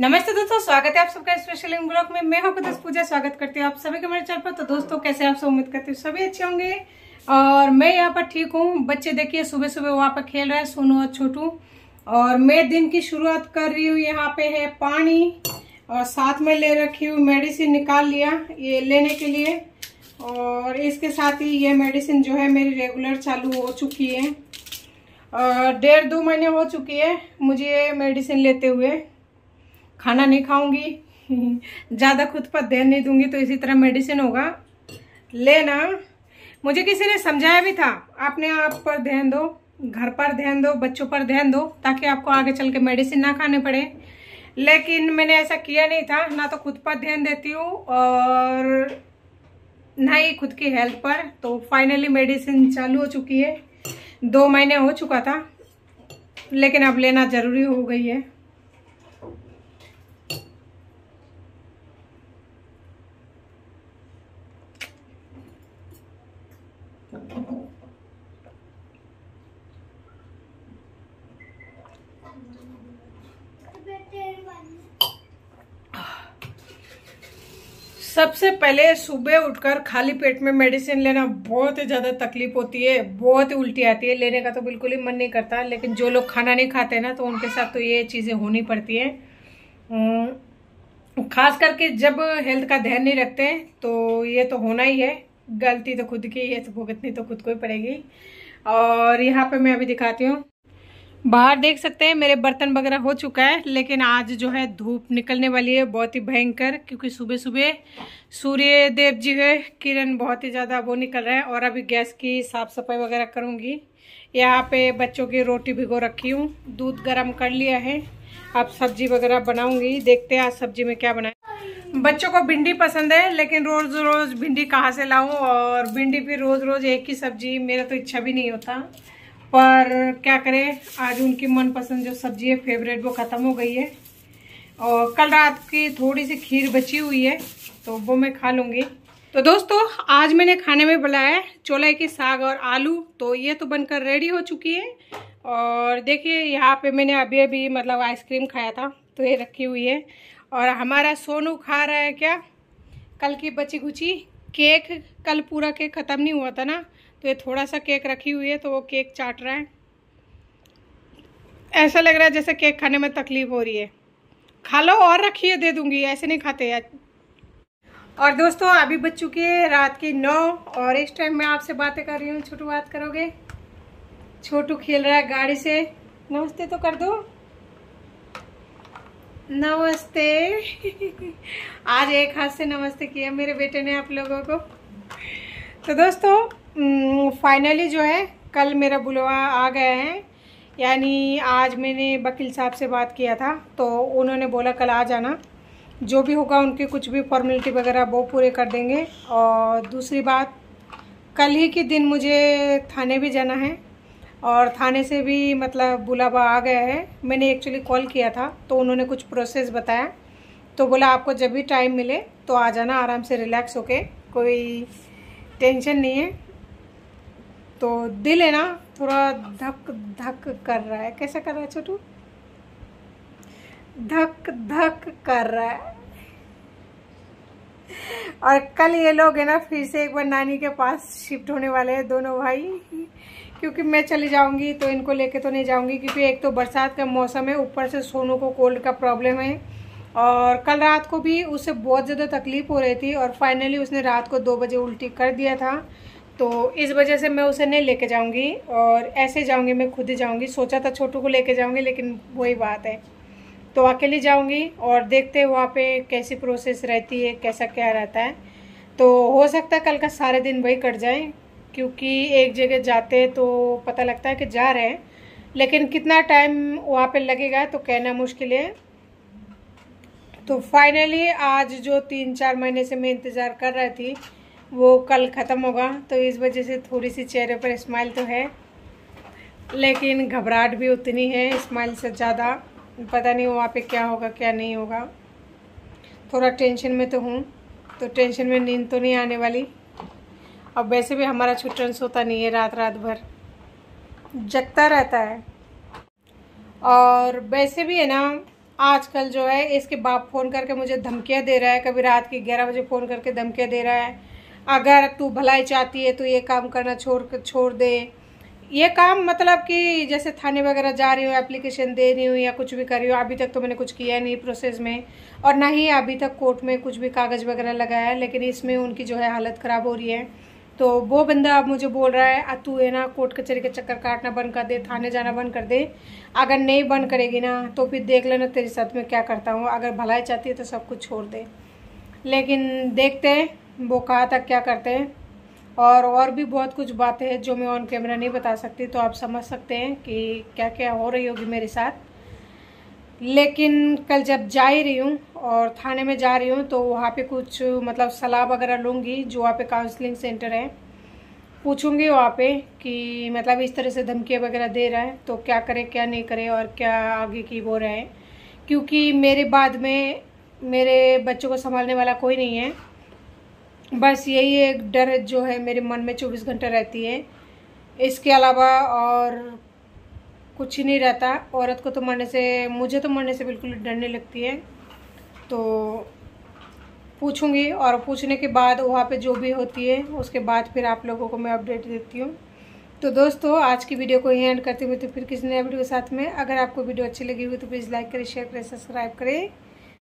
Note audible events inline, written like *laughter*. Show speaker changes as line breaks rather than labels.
नमस्ते दोस्तों स्वागत है आप सबका स्पेशल इन ब्लॉग में मैं आपको दस पूजा स्वागत करती हूँ आप सभी के मेरे चैनल पर तो दोस्तों कैसे आप सब उम्मीद करती हूँ सभी अच्छे होंगे और मैं यहाँ पर ठीक हूँ बच्चे देखिए सुबह सुबह वहाँ पर खेल रहा है सोनू और छोटू और मैं दिन की शुरुआत कर रही हूँ यहाँ पे है पानी और साथ में ले रखी हूँ मेडिसिन निकाल लिया ये लेने के लिए और इसके साथ ही ये मेडिसिन जो है मेरी रेगुलर चालू हो चुकी है डेढ़ दो महीने हो चुकी है मुझे मेडिसिन लेते हुए खाना नहीं खाऊंगी ज़्यादा खुद पर ध्यान नहीं दूंगी तो इसी तरह मेडिसिन होगा लेना मुझे किसी ने समझाया भी था आपने आप पर ध्यान दो घर पर ध्यान दो बच्चों पर ध्यान दो ताकि आपको आगे चल के मेडिसिन ना खाने पड़े लेकिन मैंने ऐसा किया नहीं था ना तो खुद पर ध्यान देती हूँ और ना ही खुद की हेल्थ पर तो फाइनली मेडिसिन चालू हो चुकी है दो महीने हो चुका था लेकिन अब लेना ज़रूरी हो गई है सबसे पहले सुबह उठकर खाली पेट में मेडिसिन लेना बहुत ही ज़्यादा तकलीफ होती है बहुत ही उल्टी आती है लेने का तो बिल्कुल ही मन नहीं करता लेकिन जो लोग खाना नहीं खाते ना तो उनके साथ तो ये चीज़ें होनी पड़ती हैं खास करके जब हेल्थ का ध्यान नहीं रखते तो ये तो होना ही है गलती तो खुद की ये तो भुगतनी तो खुद को ही पड़ेगी और यहाँ पे मैं अभी दिखाती हूँ बाहर देख सकते हैं मेरे बर्तन वगैरह हो चुका है लेकिन आज जो है धूप निकलने वाली है बहुत ही भयंकर क्योंकि सुबह सुबह सूर्य देव जी है किरण बहुत ही ज़्यादा वो निकल रहा है और अभी गैस की साफ़ सफाई वगैरह करूँगी यहाँ पे बच्चों की रोटी भिगो रखी हूँ दूध गर्म कर लिया है अब सब्जी वगैरह बनाऊँगी देखते हैं आज सब्जी में क्या बनाए बच्चों को भिंडी पसंद है लेकिन रोज़ रोज़ भिंडी कहाँ से लाऊँ और भिंडी भी रोज़ रोज़ एक ही सब्जी मेरा तो इच्छा भी नहीं होता पर क्या करें आज उनकी मनपसंद जो सब्जी है फेवरेट वो ख़त्म हो गई है और कल रात की थोड़ी सी खीर बची हुई है तो वो मैं खा लूँगी तो दोस्तों आज मैंने खाने में है चोले की साग और आलू तो ये तो बनकर रेडी हो चुकी है और देखिए यहाँ पे मैंने अभी अभी मतलब आइसक्रीम खाया था तो ये रखी हुई है और हमारा सोनू खा रहा है क्या कल की बची खुची केक कल पूरा केक ख़त्म नहीं हुआ था ना तो ये थोड़ा सा केक रखी हुई है तो वो केक चाट रहा है ऐसा लग रहा है जैसे केक खाने में तकलीफ हो रही है खा लो और रखिए दे दूंगी ऐसे नहीं खाते यार और दोस्तों अभी बज चुकी है रात के नौ और इस टाइम मैं आपसे बातें कर रही हूँ छोटू बात करोगे छोटू खेल रहा है गाड़ी से नमस्ते तो कर दो नमस्ते *laughs* आज एक हाथ से नमस्ते किया मेरे बेटे ने आप लोगों को तो दोस्तों फाइनली जो है कल मेरा बुलवा आ गया है यानी आज मैंने वकील साहब से बात किया था तो उन्होंने बोला कल आ जाना जो भी होगा उनके कुछ भी फॉर्मेलिटी वगैरह वो पूरे कर देंगे और दूसरी बात कल ही के दिन मुझे थाने भी जाना है और थाने से भी मतलब बुलावा आ गया है मैंने एक्चुअली कॉल किया था तो उन्होंने कुछ प्रोसेस बताया तो बोला आपको जब भी टाइम मिले तो आ जाना आराम से रिलैक्स होके कोई टेंशन नहीं है तो दिल है ना थोड़ा धक धक कर रहा है कैसा कर रहा है छोटू धक धक कर रहा है और कल ये लोग है ना फिर से एक बार नानी के पास शिफ्ट होने वाले हैं दोनों भाई क्योंकि मैं चली जाऊंगी तो इनको लेके तो नहीं जाऊंगी क्योंकि एक तो बरसात का मौसम है ऊपर से सोनू को कोल्ड का प्रॉब्लम है और कल रात को भी उसे बहुत ज़्यादा तकलीफ़ हो रही थी और फाइनली उसने रात को दो बजे उल्टी कर दिया था तो इस वजह से मैं उसे नहीं लेके जाऊंगी और ऐसे जाऊंगी मैं खुद ही जाऊंगी सोचा था छोटू को लेके जाऊंगी लेकिन वही बात है तो अकेली जाऊंगी और देखते हैं वहाँ पे कैसी प्रोसेस रहती है कैसा क्या रहता है तो हो सकता है कल का सारे दिन वही कट जाए क्योंकि एक जगह जाते तो पता लगता है कि जा रहे हैं लेकिन कितना टाइम वहाँ पर लगेगा तो कहना मुश्किल है तो फाइनली आज जो तीन चार महीने से मैं इंतज़ार कर रही थी वो कल ख़त्म होगा तो इस वजह से थोड़ी सी चेहरे पर स्माइल तो है लेकिन घबराहट भी उतनी है स्माइल से ज़्यादा पता नहीं वहाँ पे क्या होगा क्या नहीं होगा थोड़ा टेंशन में तो हूँ तो टेंशन में नींद तो नहीं आने वाली अब वैसे भी हमारा छुट्टन सोता नहीं है रात रात भर जगता रहता है और वैसे भी है ना आजकल जो है इसके बाप फ़ोन करके मुझे धमकियाँ दे रहा है कभी रात के ग्यारह बजे फ़ोन करके धमकियाँ दे रहा है अगर तू भलाई चाहती है तो ये काम करना छोड़ छोड़ दे ये काम मतलब कि जैसे थाने वगैरह जा रही हूँ एप्लीकेशन दे रही हूँ या कुछ भी कर रही हूँ अभी तक तो मैंने कुछ किया नहीं प्रोसेस में और ना ही अभी तक कोर्ट में कुछ भी कागज़ वगैरह लगाया है लेकिन इसमें उनकी जो है हालत ख़राब हो रही है तो वो बंदा अब मुझे बोल रहा है तू है ना कोर्ट कचहरी के चक्कर काटना बंद कर दे थाने जाना बंद कर दे अगर नहीं बंद करेगी ना तो फिर देख लेना तेरे साथ में क्या करता हूँ अगर भलाई चाहती है तो सब कुछ छोड़ दे लेकिन देखते वो कहाँ तक क्या करते हैं और और भी बहुत कुछ बातें हैं जो मैं ऑन कैमरा नहीं बता सकती तो आप समझ सकते हैं कि क्या क्या हो रही होगी मेरे साथ लेकिन कल जब जा ही रही हूँ और थाने में जा रही हूँ तो वहाँ पे कुछ मतलब सलाह वगैरह लूँगी जो वहाँ पे काउंसलिंग सेंटर है पूछूँगी वहाँ पे कि मतलब इस तरह से धमकियाँ वगैरह दे रहा है तो क्या करें क्या नहीं करें और क्या आगे की वो रहे क्योंकि मेरे बाद में मेरे बच्चों को संभालने वाला कोई नहीं है बस यही एक डर जो है मेरे मन में चौबीस घंटा रहती है इसके अलावा और कुछ ही नहीं रहता औरत को तो मरने से मुझे तो मरने से बिल्कुल डरने लगती है तो पूछूंगी और पूछने के बाद वहाँ पे जो भी होती है उसके बाद फिर आप लोगों को मैं अपडेट देती हूँ तो दोस्तों आज की वीडियो को ही एंड करती हुई तो फिर किसी नए वीडियो के साथ में अगर आपको वीडियो अच्छी लगी हुई तो प्लीज़ लाइक करें शेयर करें सब्सक्राइब करें